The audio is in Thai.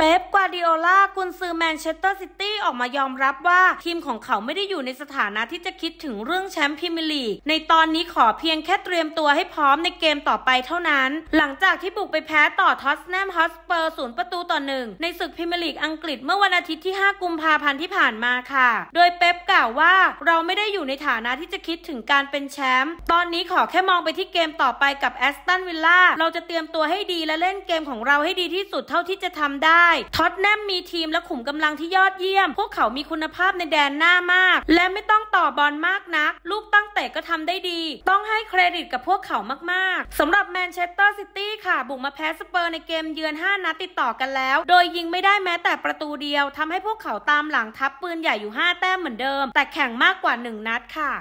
เป๊ปกวาดิโอลา กุนซือแมนเชสเตอร์ซิตี้ ออกมายอมรับว่าทีมของเขาไม่ได้อยู่ในสถานะที่จะคิดถึงเรื่องแชมป์พรีเมียร์ลีกในตอนนี้ขอเพียงแค่เตรียมตัวให้พร้อมในเกมต่อไปเท่านั้น หลังจากที่บุกไปแพ้ต่อทอตแนมฮอสเปอร์ศูนย์ประตูต่อหนึ่งในศึกพรีเมียร์ลีกอังกฤษเมื่อวันอาทิตย์ที่ 5 กุมภาพันธ์ที่ผ่านมาค่ะ โดยเป๊ปกล่าวว่าเราไม่ได้อยู่ในฐานะที่จะคิดถึงการเป็นแชมป์ตอนนี้ขอแค่มองไปที่เกมต่อไปกับแอสตันวิลล่าเราจะเตรียมตัวให้ดีและเล่นเกมของเราให้ดีที่สุดเท่าที่จะทำได้ท็อตแนมมีทีมและขุมกำลังที่ยอดเยี่ยม พวกเขามีคุณภาพในแดนหน้ามาก และไม่ต้องต่อบอลมากนัก ลูกตั้งเตะก็ทำได้ดี ต้องให้เครดิตกับพวกเขามากๆ สำหรับแมนเชสเตอร์ซิตี้ค่ะบุกมาแพ้สเปอร์ในเกมเยือน5นัดติดต่อกันแล้ว โดยยิงไม่ได้แม้แต่ประตูเดียว ทำให้พวกเขาตามหลังทับปืนใหญ่อยู่5แต้มเหมือนเดิมแต่แข่งมากกว่า 1 นัดค่ะ